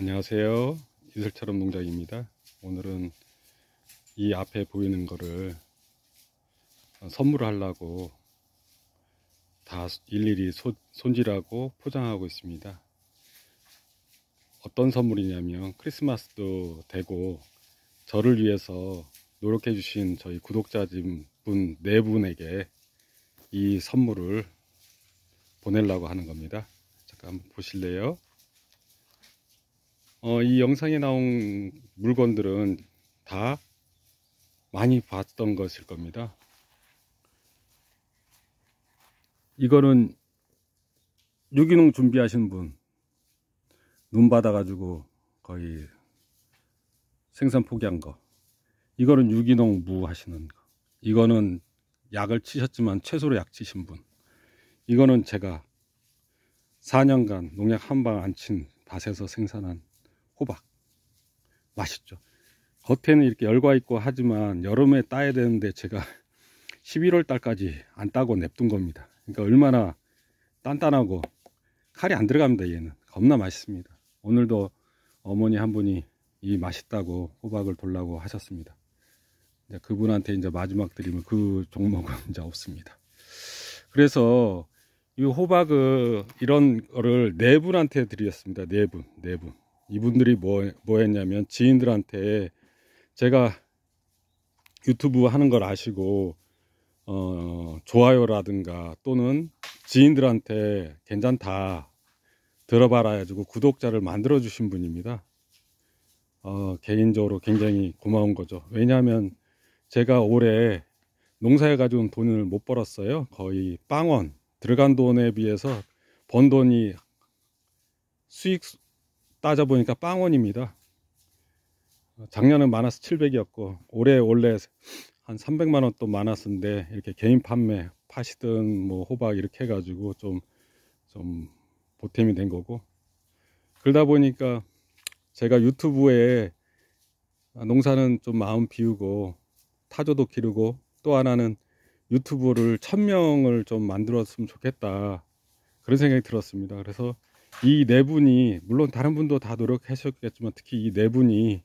안녕하세요 이슬처럼 농장입니다 오늘은 이 앞에 보이는 거를 선물하려고 다 일일이 소, 손질하고 포장하고 있습니다 어떤 선물이냐면 크리스마스도 되고 저를 위해서 노력해 주신 저희 구독자분 네 분에게 이 선물을 보내려고 하는 겁니다 잠깐 보실래요 어, 이 영상에 나온 물건들은 다 많이 봤던 것일 겁니다. 이거는 유기농 준비하신 분, 눈 받아가지고 거의 생산 포기한 거. 이거는 유기농 무 하시는 거. 이거는 약을 치셨지만 최소로약 치신 분. 이거는 제가 4년간 농약 한 방 안 친 밭에서 생산한 호박 맛있죠 겉에는 이렇게 열과 있고 하지만 여름에 따야 되는데 제가 11월 달까지 안 따고 냅둔 겁니다 그러니까 얼마나 단단하고 칼이 안 들어갑니다 얘는 겁나 맛있습니다 오늘도 어머니 한 분이 이 맛있다고 호박을 돌라고 하셨습니다 이제 그분한테 이제 마지막 드리면 그 종목은 이제 없습니다 그래서 이 호박을 이런 거를 네 분한테 드렸습니다. 네 분, 네 분. 이분들이 뭐, 뭐 했냐면 지인들한테 제가 유튜브 하는 걸 아시고 어, 좋아요라든가 또는 지인들한테 괜찮다 들어봐라 해가지고 구독자를 만들어 주신 분입니다 어, 개인적으로 굉장히 고마운 거죠 왜냐하면 제가 올해 농사에 가져온 돈을 못 벌었어요 거의 빵원 들어간 돈에 비해서 번 돈이 수익 따져보니까 빵원입니다. 작년은 마이너스 700이었고 올해 원래 한 300만원 또 많았는데 었 이렇게 개인 판매 파시든뭐 호박 이렇게 해가지고 좀좀 좀 보탬이 된 거고 그러다 보니까 제가 유튜브에 농사는 좀 마음 비우고 타조도 기르고 또 하나는 유튜브를 천명을좀 만들었으면 좋겠다 그런 생각이 들었습니다 그래서 이네 분이 물론 다른 분도 다 노력하셨겠지만 특히 이 네 분이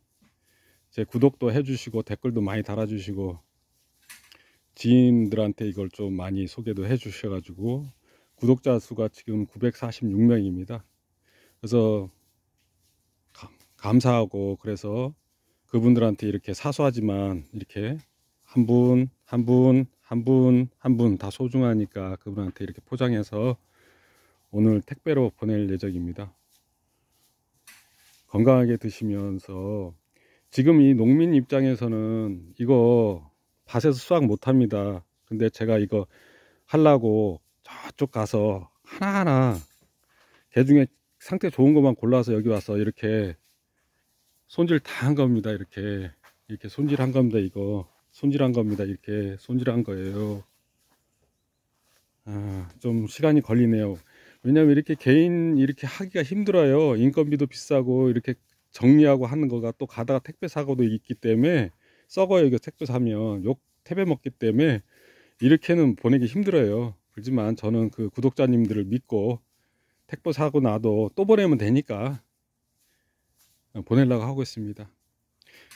제 구독도 해주시고 댓글도 많이 달아주시고 지인들한테 이걸 좀 많이 소개도 해주셔가지고 구독자 수가 지금 946명입니다. 그래서 감사하고 그래서 그분들한테 이렇게 사소하지만 이렇게 한 분, 한 분, 한 분, 한 분 다 소중하니까 그분한테 이렇게 포장해서 오늘 택배로 보낼 예정입니다. 건강하게 드시면서 지금 이 농민 입장에서는 이거 밭에서 수확 못합니다. 근데 제가 이거 하려고 저쪽 가서 하나하나 개 중에 상태 좋은 것만 골라서 여기 와서 이렇게 손질 다 한 겁니다. 이렇게 이렇게 손질 한 겁니다. 이거 손질 한 겁니다. 이렇게 손질 한 거예요. 아, 좀 시간이 걸리네요. 왜냐면 이렇게 개인 이렇게 하기가 힘들어요. 인건비도 비싸고 이렇게 정리하고 하는 거가 또 가다가 택배 사고도 있기 때문에 썩어요. 이거 택배 사면 욕 택배 먹기 때문에 이렇게는 보내기 힘들어요. 그렇지만 저는 그 구독자님들을 믿고 택배 사고 나도 또 보내면 되니까 보내려고 하고 있습니다.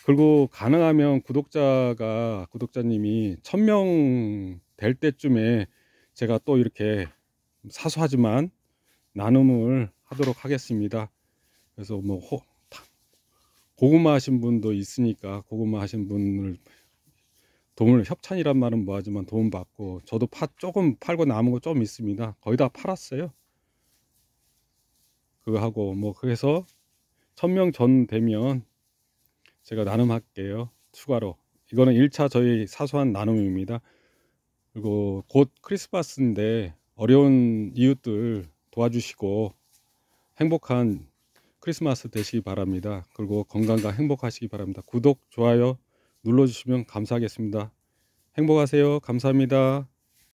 그리고 가능하면 구독자가 구독자님이 천명 될 때쯤에 제가 또 이렇게 사소하지만 나눔을 하도록 하겠습니다. 그래서 뭐 호, 고구마 하신 분도 있으니까 고구마 하신 분을 도움을 협찬이란 말은 뭐하지만 도움 받고 저도 파 조금 팔고 남은 거 좀 있습니다. 거의 다 팔았어요. 그거 하고 뭐 그래서 천명 전 되면 제가 나눔할게요. 추가로 이거는 1차 저희 사소한 나눔입니다. 그리고 곧 크리스마스인데 어려운 이웃들 도와주시고 행복한 크리스마스 되시기 바랍니다. 그리고 건강과 행복하시기 바랍니다. 구독, 좋아요 눌러주시면 감사하겠습니다. 행복하세요. 감사합니다.